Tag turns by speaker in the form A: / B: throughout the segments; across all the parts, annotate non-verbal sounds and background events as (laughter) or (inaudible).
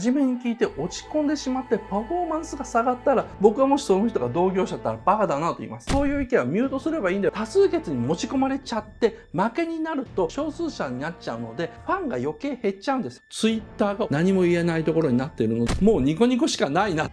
A: 真面目に聞いて落ち込んでしまってパフォーマンスが下がったら僕はもしその人が同業者だったらバカだなと言いますそういう意見はミュートすればいいんだよ多数決に持ち込まれちゃって負けになると少数者になっちゃうのでファンが余計減っちゃうんです Twitter が何も言えないところになっているのもうニコニコしかないな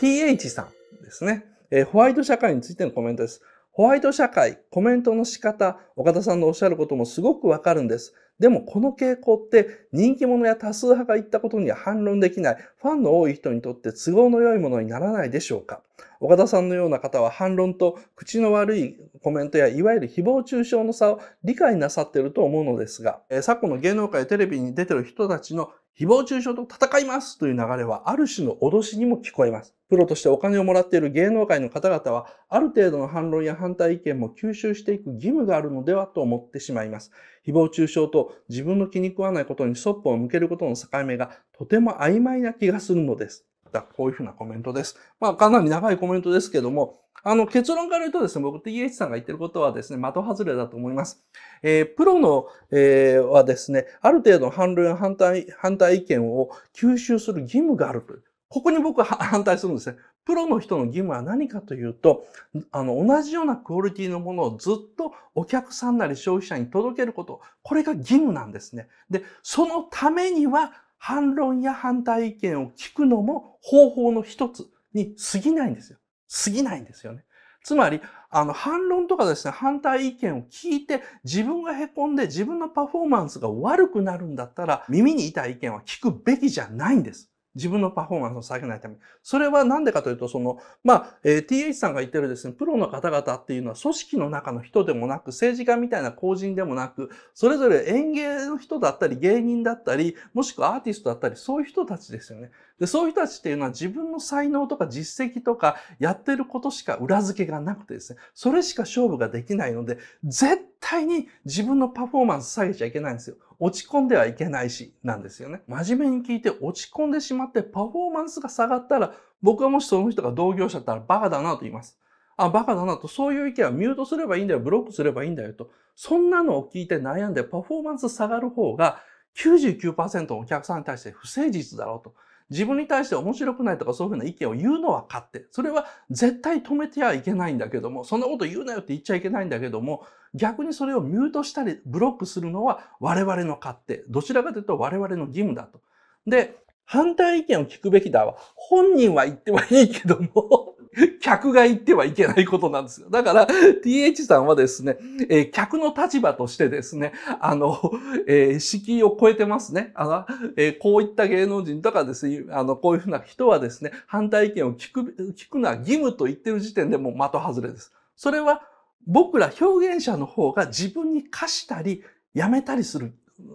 A: TH さんですね、えー、ホワイト社会についてのコメントですホワイト社会、コメントの仕方、岡田さんのおっしゃることもすごくわかるんです。でもこの傾向って人気者や多数派が言ったことには反論できないファンの多い人にとって都合の良いものにならないでしょうか岡田さんのような方は反論と口の悪いコメントやいわゆる誹謗中傷の差を理解なさっていると思うのですが、え昨今の芸能界テレビに出てる人たちの誹謗中傷と戦いますという流れはある種の脅しにも聞こえます。プロとしてお金をもらっている芸能界の方々は、ある程度の反論や反対意見も吸収していく義務があるのではと思ってしまいます。誹謗中傷と自分の気に食わないことにそっぽを向けることの境目がとても曖昧な気がするのです。、こういうふうなコメントです。まあ、かなり長いコメントですけども、あの、結論から言うとですね、僕、TH さんが言ってることはですね、的外れだと思います。えー、プロの、えー、はですね、ある程度反論、反対、反対意見を吸収する義務があるという。ここに僕は反対するんですね。プロの人の義務は何かというと、あの、同じようなクオリティのものをずっとお客さんなり消費者に届けること、これが義務なんですね。で、そのためには、反論や反対意見を聞くのも方法の一つに過ぎないんですよ。過ぎないんですよね。つまり、あの、反論とかですね、反対意見を聞いて、自分が凹んで自分のパフォーマンスが悪くなるんだったら、耳に痛い意見は聞くべきじゃないんです。自分のパフォーマンスを下げないために。それは何でかというと、その、まあ、えー、TH さんが言ってるですね、プロの方々っていうのは組織の中の人でもなく、政治家みたいな公人でもなく、それぞれ演芸の人だったり、芸人だったり、もしくはアーティストだったり、そういう人たちですよね。で、そういう人たちっていうのは自分の才能とか実績とかやってることしか裏付けがなくてですね、それしか勝負ができないので、絶対に自分のパフォーマンス下げちゃいけないんですよ。落ち込んではいけないし、なんですよね。真面目に聞いて落ち込んでしまってパフォーマンスが下がったら、僕はもしその人が同業者だったらバカだなと言います。あ、バカだなと、そういう意見はミュートすればいいんだよ、ブロックすればいいんだよと。そんなのを聞いて悩んでパフォーマンス下がる方が99%のお客さんに対して不誠実だろうと。自分に対して面白くないとかそういうふうな意見を言うのは勝手。それは絶対止めてはいけないんだけども、そんなこと言うなよって言っちゃいけないんだけども、逆にそれをミュートしたりブロックするのは我々の勝手。どちらかというと我々の義務だと。で、反対意見を聞くべきだわ。本人は言ってはいいけども (laughs) 客が言ってはいけないことなんですよ。だから、TH さんはですね、えー、客の立場としてですね、あの、えー、敷居を超えてますね。あの、えー、こういった芸能人とかですね、あの、こういうふうな人はですね、反対意見を聞く、聞くのは義務と言ってる時点でも的外れです。それは、僕ら表現者の方が自分に課したり、やめたりする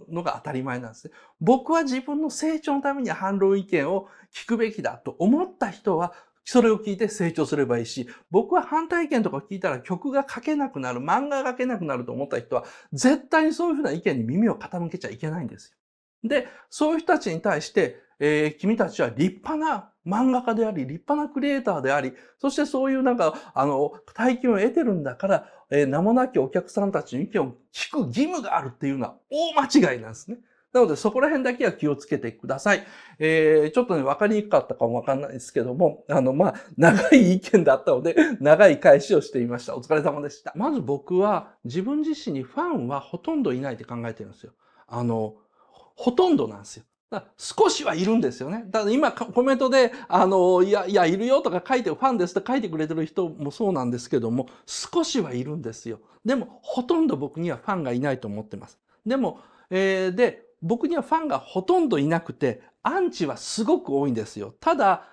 A: のが当たり前なんですね。僕は自分の成長のために反論意見を聞くべきだと思った人は、それを聞いて成長すればいいし、僕は反対意見とか聞いたら曲が書けなくなる、漫画が書けなくなると思った人は、絶対にそういうふうな意見に耳を傾けちゃいけないんですよ。で、そういう人たちに対して、えー、君たちは立派な漫画家であり、立派なクリエイターであり、そしてそういうなんか、あの、大金を得てるんだから、えー、名もなきお客さんたちの意見を聞く義務があるっていうのは大間違いなんですね。なので、そこら辺だけは気をつけてください。えー、ちょっとね、わかりにくかったかもわかんないですけども、あの、まあ、(laughs) 長い意見だったので、長い返しをしていました。お疲れ様でした。まず僕は、自分自身にファンはほとんどいないって考えてるんですよ。あの、ほとんどなんですよ。だ少しはいるんですよね。だから今コメントで、あの、いや、いや、いるよとか書いて、ファンですって書いてくれてる人もそうなんですけども、少しはいるんですよ。でも、ほとんど僕にはファンがいないと思ってます。でも、えー、で、僕にはファンがほとんどいなくて、アンチはすごく多いんですよ。ただ、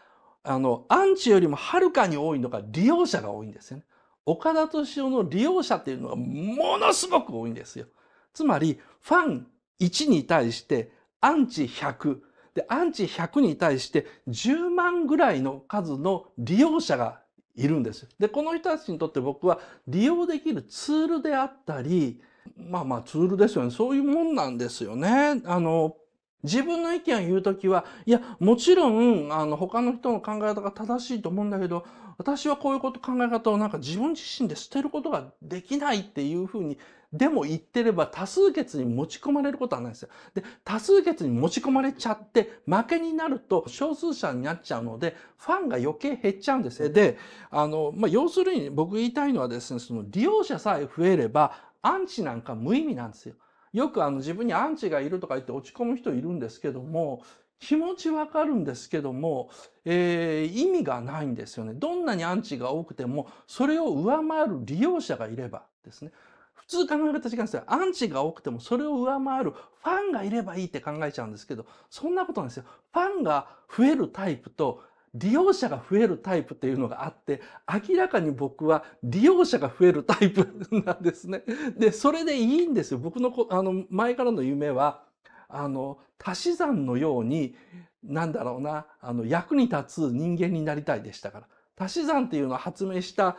A: あの、アンチよりもはるかに多いのが利用者が多いんですよね。岡田敏夫の利用者っていうのがものすごく多いんですよ。つまり、ファン1に対してアンチ100、で、アンチ100に対して10万ぐらいの数の利用者がいるんですよ。で、この人たちにとって僕は利用できるツールであったり、まあまあツールですよね。そういうもんなんですよね。あの、自分の意見を言うときは、いや、もちろん、あの、他の人の考え方が正しいと思うんだけど、私はこういうこと、考え方をなんか自分自身で捨てることができないっていうふうに、でも言ってれば多数決に持ち込まれることはないですよ。で、多数決に持ち込まれちゃって、負けになると少数者になっちゃうので、ファンが余計減っちゃうんですよ。で、あの、まあ、要するに僕言いたいのはですね、その利用者さえ増えれば、アンチなんか無意味なんですよ。よくあの自分にアンチがいるとか言って落ち込む人いるんですけども、気持ちわかるんですけども、えー、意味がないんですよね。どんなにアンチが多くても、それを上回る利用者がいればですね。普通考え方違うんですよ。アンチが多くてもそれを上回るファンがいればいいって考えちゃうんですけど、そんなことなんですよ。ファンが増えるタイプと利用者が増えるタイプっていうのがあって、明らかに僕は利用者が増えるタイプ (laughs) なんですね。で、それでいいんですよ。僕のこ、あの、前からの夢は、あの、足し算のように、なんだろうな、あの、役に立つ人間になりたいでしたから。足し算っていうのを発明した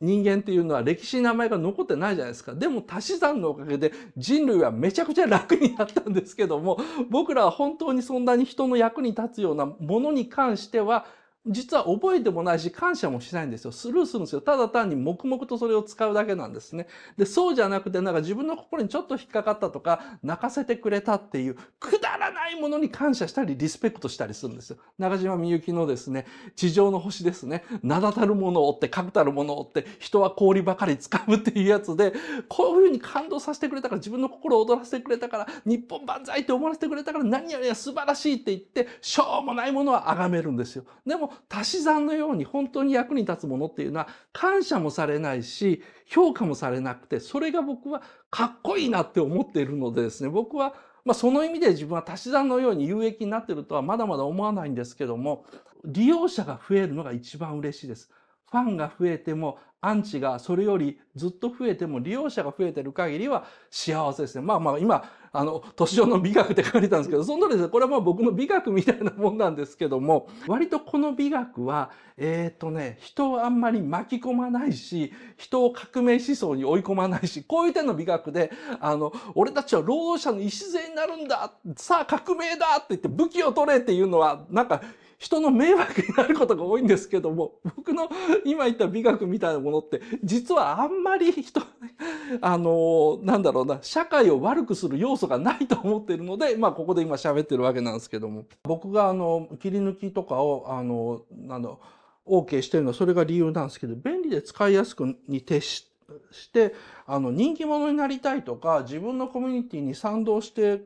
A: 人間っていうのは歴史に名前が残ってないじゃないですか。でも足し算のおかげで人類はめちゃくちゃ楽になったんですけども、僕らは本当にそんなに人の役に立つようなものに関しては、実は覚えてもないし感謝もしないんですよ。スルーするんですよ。ただ単に黙々とそれを使うだけなんですね。で、そうじゃなくてなんか自分の心にちょっと引っかかったとか、泣かせてくれたっていう、くだらないものに感謝したり、リスペクトしたりするんですよ。中島みゆきのですね、地上の星ですね、名だたるものを追って、確たるものを追って、人は氷ばかり掴むっていうやつで、こういうふうに感動させてくれたから、自分の心を踊らせてくれたから、日本万歳って思わせてくれたから、何よりは素晴らしいって言って、しょうもないものは崇めるんですよ。でも、足し算のように本当に役に立つものっていうのは感謝もされないし評価もされなくてそれが僕はかっこいいなって思っているのでですね僕はまあその意味で自分は足し算のように有益になってるとはまだまだ思わないんですけども利用者が増えるのが一番嬉しいです。ファンが増えてもアンチがそれよりずっと増えても利用者が増えてる限りは幸せですね。まあまあ今あの、年上の美学って書かれたんですけど、(laughs) そのなりです。これはまあ僕の美学みたいなもんなんですけども、割とこの美学は、えっ、ー、とね、人をあんまり巻き込まないし、人を革命思想に追い込まないし、こういう点の美学で、あの、俺たちは労働者の礎になるんださあ革命だって言って武器を取れっていうのは、なんか、人の迷惑になることが多いんですけども、僕の今言った美学みたいなものって、実はあんまり人、あの、なんだろうな、社会を悪くする要素素がないと思ってるので、まあ、ここで今喋ってるわけなんですけども僕があの切り抜きとかをあのなだ OK してるのはそれが理由なんですけど便利で使いやすくに徹してしてあの人気者になりたいとか自分のコミュニティに賛同して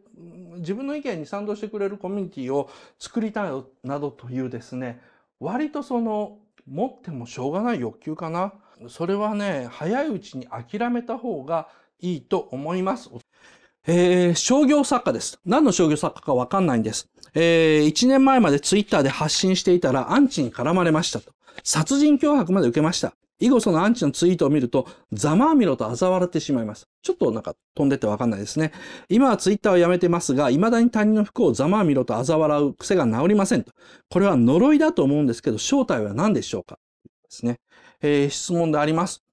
A: 自分の意見に賛同してくれるコミュニティを作りたいなどというですね割とその持ってもしょうがない欲求かなそれはね早いうちに諦めた方がいいと思います。えー、商業作家です。何の商業作家かわかんないんです。えー、1年前までツイッターで発信していたらアンチに絡まれましたと。殺人脅迫まで受けました。以後そのアンチのツイートを見ると、ざまあみろと嘲笑ってしまいます。ちょっとなんか飛んでてわかんないですね。今はツイッターをやめてますが、未だに他人の服をざまあみろと嘲笑う癖が治りませんと。これは呪いだと思うんですけど、正体は何でしょうかですね。えー、質問であります。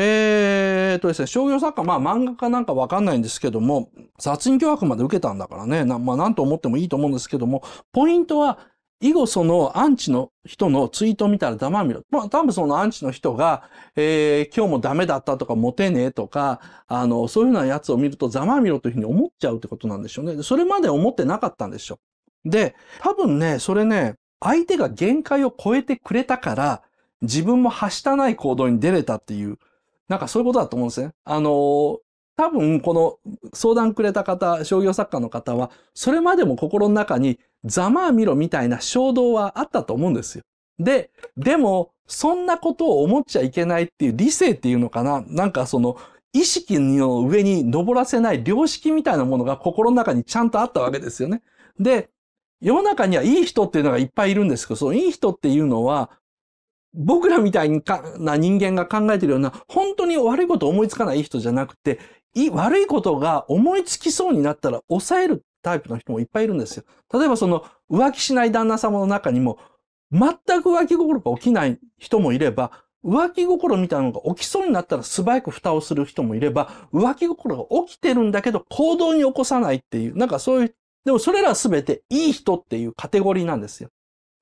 A: えー、とですね、商業作家、まあ漫画家なんかわかんないんですけども、殺人脅迫まで受けたんだからね、なまあなんと思ってもいいと思うんですけども、ポイントは、以後そのアンチの人のツイートを見たら黙みろ。まあ多分そのアンチの人が、えー、今日もダメだったとかモテねえとか、あの、そういうようなやつを見るとざまみろというふうに思っちゃうってことなんでしょうね。それまで思ってなかったんでしょう。で、多分ね、それね、相手が限界を超えてくれたから、自分もはしたない行動に出れたっていうなんかそういうことだと思うんですね。あのー、多分この相談くれた方、商業作家の方は、それまでも心の中にざまあみろみたいな衝動はあったと思うんですよ。で、でも、そんなことを思っちゃいけないっていう理性っていうのかななんかその、意識の上に登らせない良識みたいなものが心の中にちゃんとあったわけですよね。で、世の中にはいい人っていうのがいっぱいいるんですけど、そのいい人っていうのは、僕らみたいな人間が考えてるような、本当に悪いこと思いつかない人じゃなくて、い悪いことが思いつきそうになったら抑えるタイプの人もいっぱいいるんですよ。例えばその浮気しない旦那様の中にも、全く浮気心が起きない人もいれば、浮気心みたいなのが起きそうになったら素早く蓋をする人もいれば、浮気心が起きてるんだけど行動に起こさないっていう、なんかそういう、でもそれらすべていい人っていうカテゴリーなんですよ。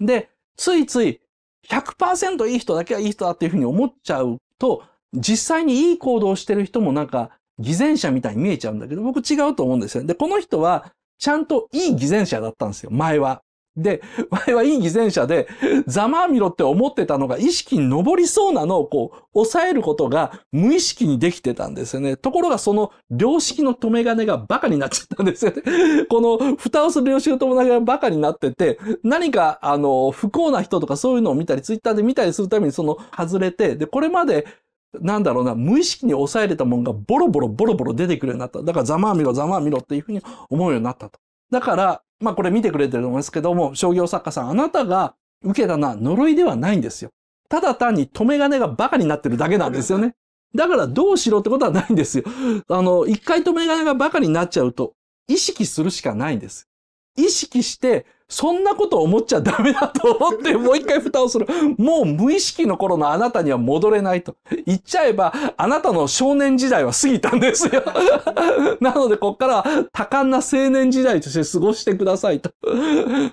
A: で、ついつい100%いい人だけはいい人だっていうふうに思っちゃうと、実際にいい行動をしてる人もなんか偽善者みたいに見えちゃうんだけど、僕違うと思うんですよ。で、この人はちゃんといい偽善者だったんですよ、前は。で、我々はいい偽善者で、ざまあみろって思ってたのが意識に上りそうなのをこう、抑えることが無意識にできてたんですよね。ところがその良識の止め金がバカになっちゃったんですよね。(laughs) この蓋をする良識の止め金がバカになってて、何かあの、不幸な人とかそういうのを見たり、ツイッターで見たりするためにその外れて、で、これまでなんだろうな、無意識に抑えれたもんがボロボロボロボロ出てくるようになった。だからざまあみろざまあみろっていうふうに思うようになったと。だから、まあこれ見てくれてると思うんですけども、商業作家さん、あなたが受けたのは呪いではないんですよ。ただ単に留め金がバカになってるだけなんですよね。だからどうしろってことはないんですよ。あの、一回留め金がバカになっちゃうと、意識するしかないんです。意識して、そんなこと思っちゃダメだと思って、もう一回蓋をする。もう無意識の頃のあなたには戻れないと。言っちゃえば、あなたの少年時代は過ぎたんですよ。(laughs) なので、こっからは多感な青年時代として過ごしてくださいと。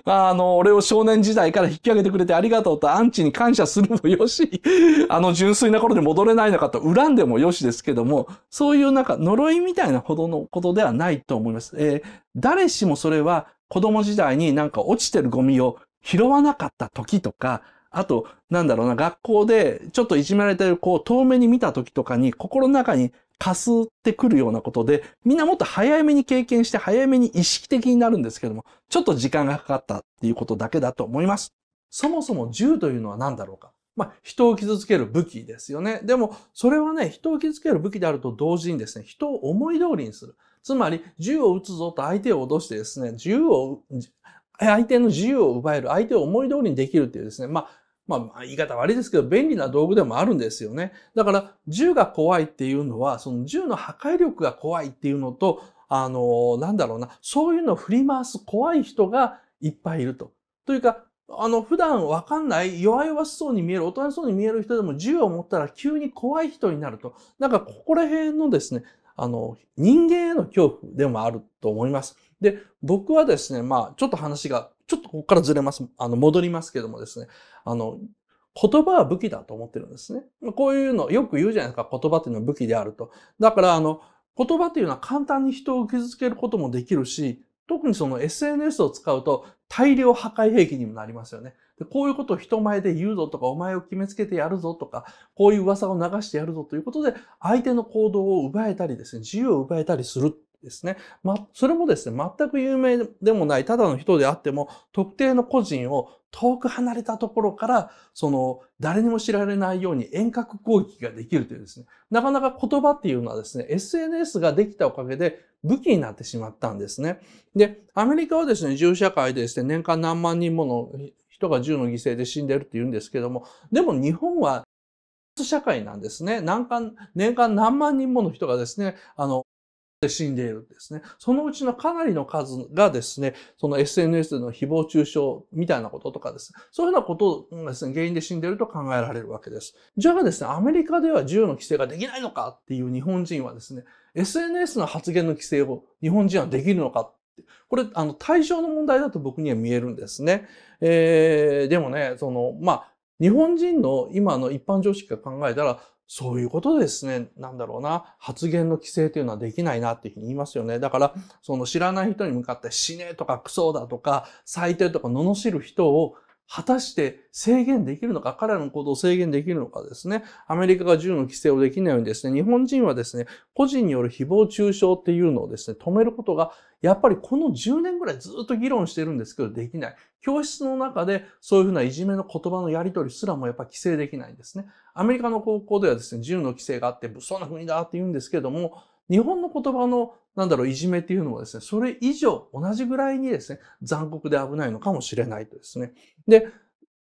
A: あの、俺を少年時代から引き上げてくれてありがとうと、アンチに感謝するもよし、あの純粋な頃に戻れないのかと恨んでもよしですけども、そういうなんか呪いみたいなほどのことではないと思います。えー、誰しもそれは子供時代になんか落ちてるゴミを拾わなかった時とか、あと、なんだろうな、学校でちょっといじめられてる子を遠目に見た時とかに心の中にかすってくるようなことで、みんなもっと早めに経験して早めに意識的になるんですけども、ちょっと時間がかかったっていうことだけだと思います。そもそも銃というのは何だろうか。まあ、人を傷つける武器ですよね。でも、それはね、人を傷つける武器であると同時にですね、人を思い通りにする。つまり、銃を撃つぞと相手を脅してですね、銃を、相手の自由を奪える、相手を思い通りにできるっていうですね、まあ、まあ、言い方悪いですけど、便利な道具でもあるんですよね。だから、銃が怖いっていうのは、その銃の破壊力が怖いっていうのと、あのなんだろうな、そういうのを振り回す怖い人がいっぱいいると。というか、あの、普段わかんない、弱々しそうに見える、大人しそうに見える人でも銃を持ったら急に怖い人になると。なんか、ここら辺のですね、あの、人間への恐怖でもあると思います。で、僕はですね、まあ、ちょっと話が、ちょっとここからずれます、あの、戻りますけどもですね、あの、言葉は武器だと思ってるんですね。こういうの、よく言うじゃないですか、言葉っていうのは武器であると。だから、あの、言葉っていうのは簡単に人を傷つけることもできるし、特にその SNS を使うと大量破壊兵器にもなりますよね。でこういうことを人前で言うぞとか、お前を決めつけてやるぞとか、こういう噂を流してやるぞということで、相手の行動を奪えたりですね、自由を奪えたりするですね。ま、それもですね、全く有名でもない、ただの人であっても、特定の個人を遠く離れたところから、その、誰にも知られないように遠隔攻撃ができるというですね、なかなか言葉っていうのはですね、SNS ができたおかげで武器になってしまったんですね。で、アメリカはですね、銃社会でですね、年間何万人もの人が銃の犠牲で死んでるって言うんですけども、でも日本は社会なんですね。年間、年間何万人もの人がですね、あの、死んでいるんですね。そのうちのかなりの数がですね、その SNS での誹謗中傷みたいなこととかですね、そういうようなことがですね、原因で死んでいると考えられるわけです。じゃあですね、アメリカでは銃の規制ができないのかっていう日本人はですね、SNS の発言の規制を日本人はできるのかって、これ、あの、対象の問題だと僕には見えるんですね。えー、でもね、その、まあ、日本人の今の一般常識が考えたら、そういうことですね、なんだろうな、発言の規制というのはできないなっていうふうに言いますよね。だから、その知らない人に向かって死ねとかクソだとか最低とか罵る人を果たして制限できるのか、彼らの行動を制限できるのかですね。アメリカが銃の規制をできないようにですね、日本人はですね、個人による誹謗中傷っていうのをですね、止めることが、やっぱりこの10年ぐらいずっと議論してるんですけど、できない。教室の中でそういうふうないじめの言葉のやり取りすらもやっぱ規制できないんですね。アメリカの高校ではですね、銃の規制があって、武装な国だって言うんですけども、日本の言葉のなんだろう、いじめっていうのはですね、それ以上、同じぐらいにですね、残酷で危ないのかもしれないとですね。で、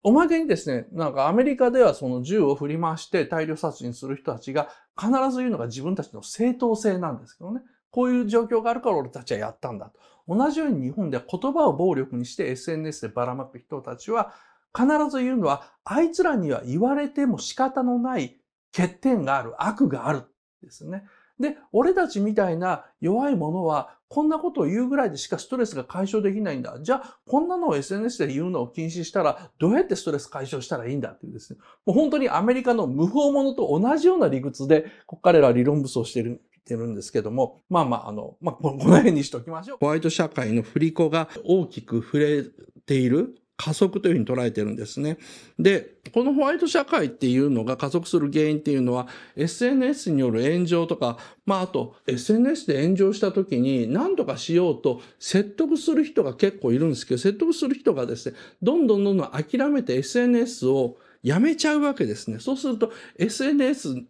A: おまけにですね、なんかアメリカではその銃を振り回して大量殺人する人たちが必ず言うのが自分たちの正当性なんですけどね。こういう状況があるから俺たちはやったんだと。同じように日本では言葉を暴力にして SNS でばらまく人たちは必ず言うのは、あいつらには言われても仕方のない欠点がある、悪があるですね。で、俺たちみたいな弱いものは、こんなことを言うぐらいでしかストレスが解消できないんだ。じゃあ、こんなのを SNS で言うのを禁止したら、どうやってストレス解消したらいいんだっていうですね。もう本当にアメリカの無法者と同じような理屈で、彼らは理論武装しているてるんですけども、まあまあ、あの、まあ、この辺にしておきましょう。ホワイト社会の振り子が大きく触れている加速というふうに捉えてるんですね。で、このホワイト社会っていうのが加速する原因っていうのは SNS による炎上とか、まああと SNS で炎上した時に何とかしようと説得する人が結構いるんですけど、説得する人がですね、どんどんどんどん諦めて SNS をやめちゃうわけですね。そうすると SNS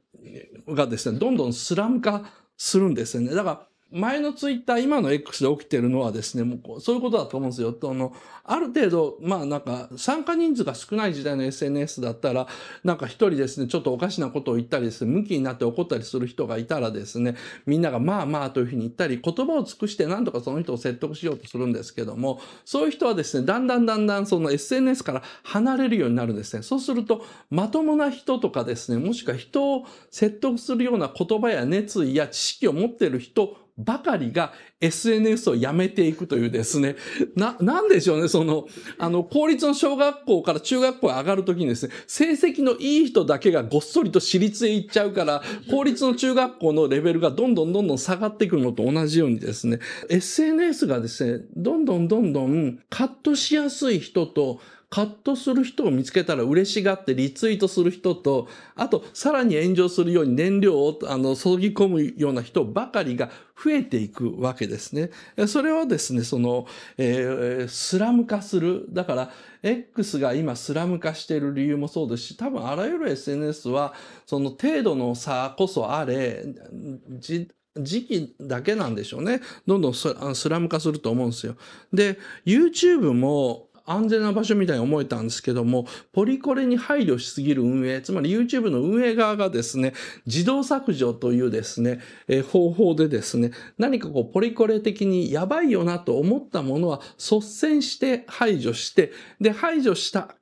A: がですね、どんどんスラム化するんですよね。だから前のツイッター、今の X で起きてるのはですね、もうそういうことだと思うんですよ。あの、ある程度、まあなんか、参加人数が少ない時代の SNS だったら、なんか一人ですね、ちょっとおかしなことを言ったりですね、向きになって怒ったりする人がいたらですね、みんながまあまあというふうに言ったり、言葉を尽くしてなんとかその人を説得しようとするんですけども、そういう人はですね、だんだんだんだんその SNS から離れるようになるんですね。そうすると、まともな人とかですね、もしくは人を説得するような言葉や熱意や知識を持っている人、ばかりが SNS をやめていくというですね、な、なんでしょうね、その、あの、公立の小学校から中学校へ上がるときにですね、成績のいい人だけがごっそりと私立へ行っちゃうから、公立の中学校のレベルがどんどんどんどん下がってくるのと同じようにですね、SNS がですね、どんどんどんどんカットしやすい人とカットする人を見つけたら嬉しがってリツイートする人と、あと、さらに炎上するように燃料を、あの、注ぎ込むような人ばかりが増えていくわけですね。それはですね、その、えー、スラム化する。だから、X が今スラム化している理由もそうですし、多分あらゆる SNS は、その程度の差こそあれ、時期だけなんでしょうね。どんどんスラム化すると思うんですよ。で、YouTube も、安全な場所みたいに思えたんですけども、ポリコレに配慮しすぎる運営、つまり YouTube の運営側がですね、自動削除というですね、え方法でですね、何かこうポリコレ的にやばいよなと思ったものは率先して排除して、で、排除した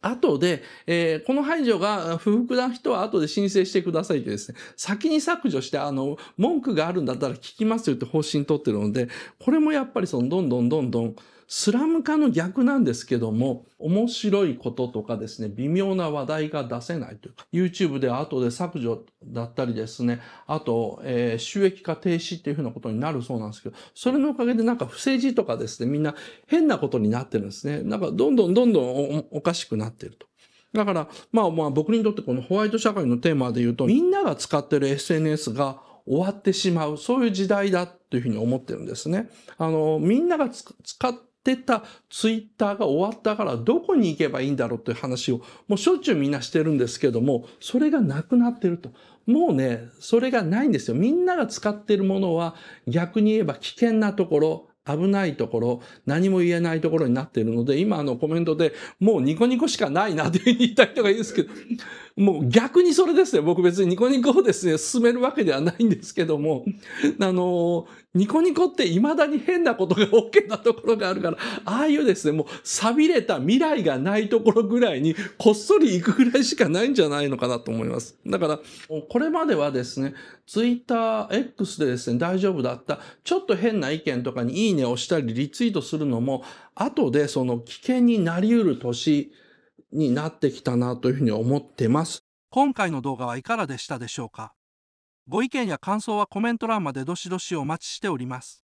A: 後で、えー、この排除が不服な人は後で申請してくださいってですね、先に削除して、あの、文句があるんだったら聞きますよって方針取ってるので、これもやっぱりその、どんどんどんどん、スラム化の逆なんですけども、面白いこととかですね、微妙な話題が出せないというか、YouTube では後で削除だったりですね、あと、えー、収益化停止っていうふうなことになるそうなんですけど、それのおかげでなんか不正事とかですね、みんな変なことになってるんですね。なんかどんどんどんどんおかしくなってると。だから、まあまあ僕にとってこのホワイト社会のテーマで言うと、みんなが使ってる SNS が終わってしまう、そういう時代だというふうに思ってるんですね。あの、みんなが使ってってたツイッターが終わったからどこに行けばいいんだろうという話をもうしょっちゅうみんなしてるんですけども、それがなくなってると。もうね、それがないんですよ。みんなが使ってるものは逆に言えば危険なところ、危ないところ、何も言えないところになっているので、今あのコメントでもうニコニコしかないなって言いたい人がいるんですけど、もう逆にそれですね。僕別にニコニコをですね、進めるわけではないんですけども、あの、ニコニコって未だに変なことが OK なところがあるから、ああいうですね、もう錆びれた未来がないところぐらいにこっそり行くぐらいしかないんじゃないのかなと思います。だから、これまではですね、ツイッター X でですね、大丈夫だった、ちょっと変な意見とかにいいねをしたりリツイートするのも、後でその危険になり得る年になってきたなというふうに思ってます。今回の動画はいかがでしたでしょうかご意見や感想はコメント欄までどしどしお待ちしております。